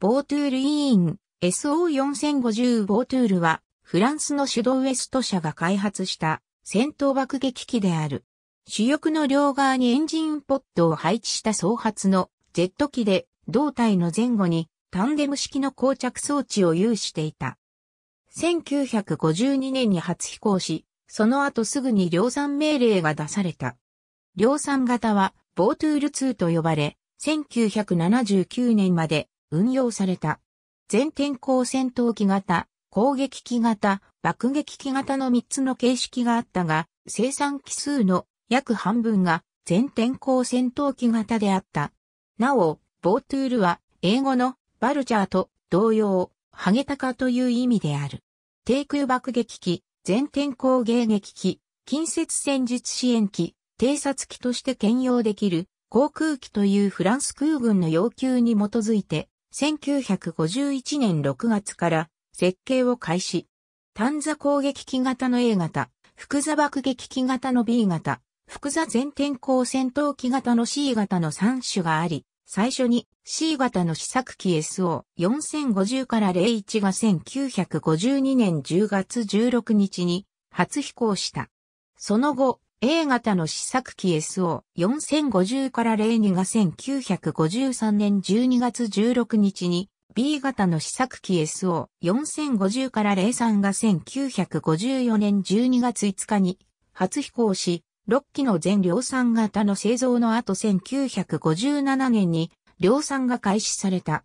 ボートゥール委員 SO4050 ボートゥールはフランスのシュドウエスト社が開発した戦闘爆撃機である。主翼の両側にエンジンポッドを配置した総発のジェット機で胴体の前後にタンデム式の膠着装置を有していた。1952年に初飛行し、その後すぐに量産命令が出された。量産型はボートゥール2と呼ばれ、1979年まで運用された。全天候戦闘機型、攻撃機型、爆撃機型の3つの形式があったが、生産機数の約半分が全天候戦闘機型であった。なお、ボートゥールは英語のバルチャーと同様、ハゲタカという意味である。低空爆撃機、全天候迎撃機、近接戦術支援機、偵察機として兼用できる航空機というフランス空軍の要求に基づいて1951年6月から設計を開始。単座攻撃機型の A 型、複座爆撃機型の B 型、複座全天候戦闘機型の C 型の3種があり、最初に C 型の試作機 SO4050 から01が1952年10月16日に初飛行した。その後、A 型の試作機 SO4050 から02が1953年12月16日に B 型の試作機 SO4050 から03が1954年12月5日に初飛行し、6機の全量産型の製造の後1957年に量産が開始された。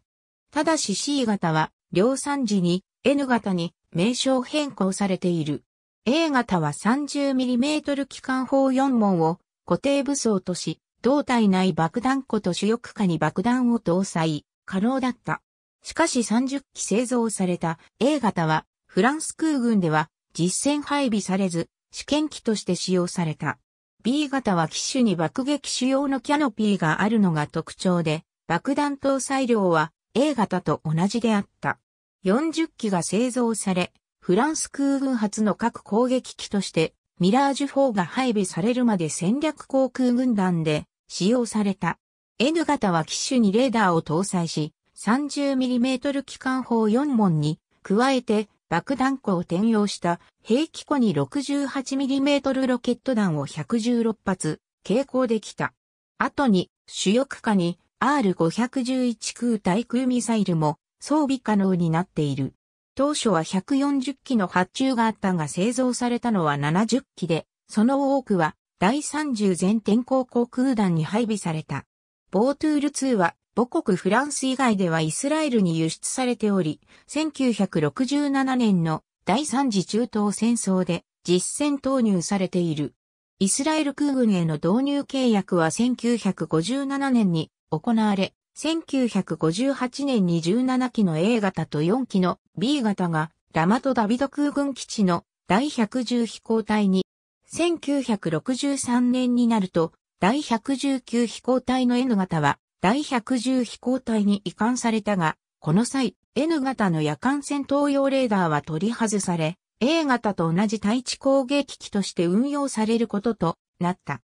ただし C 型は量産時に N 型に名称変更されている。A 型は 30mm 機関砲4門を固定武装とし、胴体内爆弾庫と主翼下に爆弾を搭載、可能だった。しかし30機製造された A 型は、フランス空軍では実戦配備されず、試験機として使用された。B 型は機種に爆撃主要のキャノピーがあるのが特徴で、爆弾搭載量は A 型と同じであった。40機が製造され、フランス空軍発の核攻撃機として、ミラージュ4が配備されるまで戦略航空軍団で使用された。N 型は機種にレーダーを搭載し、30mm 機関砲4門に、加えて爆弾庫を転用した兵器庫に 68mm ロケット弾を116発、携行できた。後に、主翼下に R511 空対空ミサイルも装備可能になっている。当初は140機の発注があったが製造されたのは70機で、その多くは第30全天候航空団に配備された。ボートゥール2は母国フランス以外ではイスラエルに輸出されており、1967年の第三次中東戦争で実戦投入されている。イスラエル空軍への導入契約は1957年に行われ、1958年に17機の A 型と4機の B 型がラマトダビド空軍基地の第110飛行隊に、1963年になると第119飛行隊の N 型は第110飛行隊に移管されたが、この際 N 型の夜間戦闘用レーダーは取り外され、A 型と同じ対地攻撃機として運用されることとなった。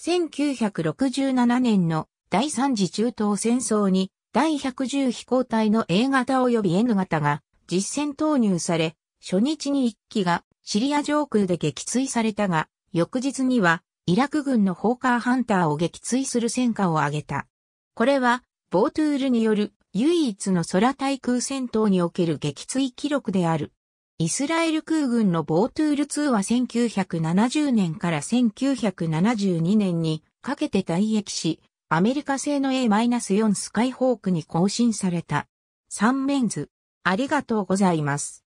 1967年の第3次中東戦争に第110飛行隊の A 型及び N 型が実戦投入され、初日に1機がシリア上空で撃墜されたが、翌日にはイラク軍のホーカーハンターを撃墜する戦果を挙げた。これは、ボートゥールによる唯一の空対空戦闘における撃墜記録である。イスラエル空軍のボートゥール2は1970年から1972年にかけて退役し、アメリカ製の A-4 スカイホークに更新された。3メンズ、ありがとうございます。